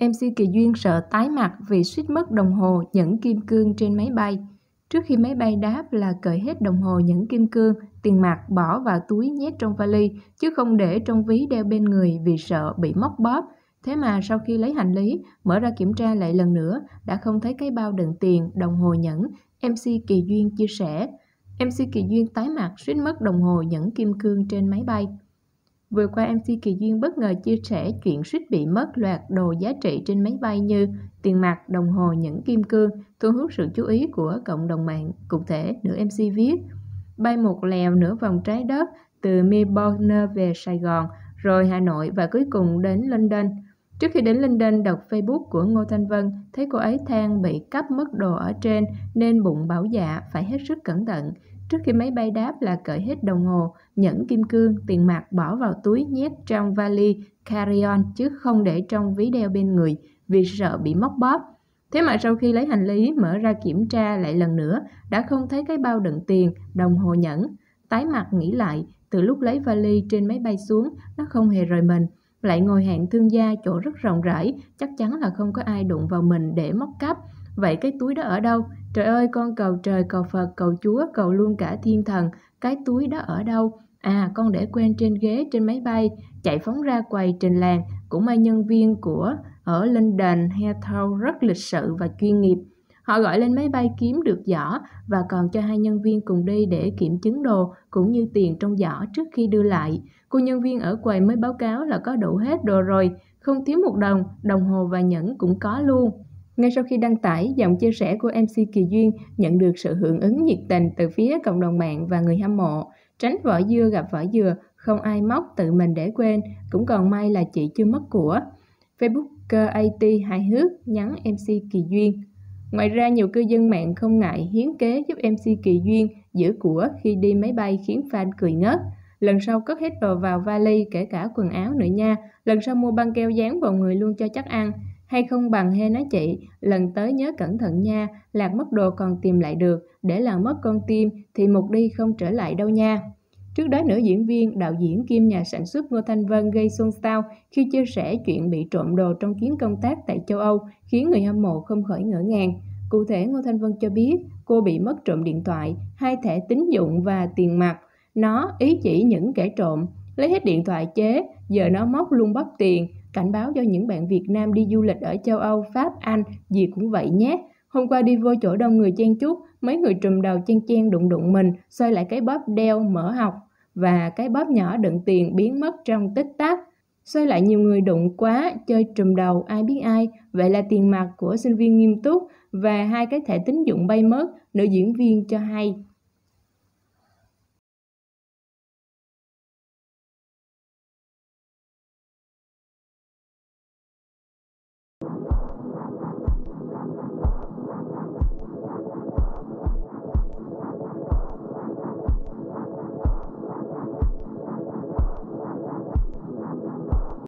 MC Kỳ Duyên sợ tái mặt vì suýt mất đồng hồ nhẫn kim cương trên máy bay. Trước khi máy bay đáp là cởi hết đồng hồ nhẫn kim cương, tiền mặt bỏ vào túi nhét trong vali, chứ không để trong ví đeo bên người vì sợ bị móc bóp. Thế mà sau khi lấy hành lý, mở ra kiểm tra lại lần nữa, đã không thấy cái bao đựng tiền, đồng hồ nhẫn, MC Kỳ Duyên chia sẻ. MC Kỳ Duyên tái mặt suýt mất đồng hồ nhẫn kim cương trên máy bay. Vừa qua MC Kỳ Duyên bất ngờ chia sẻ chuyện suýt bị mất loạt đồ giá trị trên máy bay như tiền mặt, đồng hồ, những kim cương, thu hút sự chú ý của cộng đồng mạng. Cụ thể, nữ MC viết, bay một lèo nửa vòng trái đất từ Melbourne về Sài Gòn, rồi Hà Nội và cuối cùng đến London. Trước khi đến London, đọc Facebook của Ngô Thanh Vân, thấy cô ấy than bị cắp mất đồ ở trên nên bụng bảo dạ phải hết sức cẩn thận. Trước khi máy bay đáp là cởi hết đồng hồ, nhẫn kim cương, tiền mặt bỏ vào túi nhét trong vali carry-on chứ không để trong ví đeo bên người vì sợ bị móc bóp. Thế mà sau khi lấy hành lý mở ra kiểm tra lại lần nữa, đã không thấy cái bao đựng tiền, đồng hồ nhẫn. Tái mặt nghĩ lại, từ lúc lấy vali trên máy bay xuống, nó không hề rời mình. Lại ngồi hạng thương gia chỗ rất rộng rãi, chắc chắn là không có ai đụng vào mình để móc cắp. Vậy cái túi đó ở đâu? Trời ơi, con cầu trời, cầu Phật, cầu Chúa, cầu luôn cả thiên thần. Cái túi đó ở đâu? À, con để quên trên ghế trên máy bay, chạy phóng ra quầy trình làng. Cũng may nhân viên của ở London Heathrow rất lịch sự và chuyên nghiệp. Họ gọi lên máy bay kiếm được giỏ và còn cho hai nhân viên cùng đi để kiểm chứng đồ cũng như tiền trong giỏ trước khi đưa lại. Cô nhân viên ở quầy mới báo cáo là có đủ hết đồ rồi, không thiếu một đồng, đồng hồ và nhẫn cũng có luôn. Ngay sau khi đăng tải, dòng chia sẻ của MC Kỳ Duyên nhận được sự hưởng ứng nhiệt tình từ phía cộng đồng mạng và người hâm mộ. Tránh vỏ dưa gặp vỏ dừa, không ai móc tự mình để quên, cũng còn may là chị chưa mất của. Facebooker AT hài hước nhắn MC Kỳ Duyên. Ngoài ra, nhiều cư dân mạng không ngại hiến kế giúp MC Kỳ Duyên giữ của khi đi máy bay khiến fan cười ngất. Lần sau cất hết đồ vào vali kể cả quần áo nữa nha, lần sau mua băng keo dán vào người luôn cho chắc ăn. Hay không bằng Hê nói chị, lần tới nhớ cẩn thận nha, lạc mất đồ còn tìm lại được, để lạc mất con tim thì một đi không trở lại đâu nha. Trước đó nữ diễn viên, đạo diễn Kim nhà sản xuất Ngô Thanh Vân gây xôn xao khi chia sẻ chuyện bị trộm đồ trong chuyến công tác tại châu Âu, khiến người hâm mộ không khỏi ngỡ ngàng. Cụ thể, Ngô Thanh Vân cho biết cô bị mất trộm điện thoại, hai thẻ tín dụng và tiền mặt. Nó ý chỉ những kẻ trộm, lấy hết điện thoại chế, giờ nó móc luôn bắp tiền, Cảnh báo cho những bạn Việt Nam đi du lịch ở châu Âu, Pháp, Anh, gì cũng vậy nhé. Hôm qua đi vô chỗ đông người chen chúc, mấy người trùm đầu chen chen đụng đụng mình, xoay lại cái bóp đeo mở học và cái bóp nhỏ đựng tiền biến mất trong tích tắc. Xoay lại nhiều người đụng quá, chơi trùm đầu ai biết ai, vậy là tiền mặt của sinh viên nghiêm túc và hai cái thẻ tín dụng bay mất, nữ diễn viên cho hay.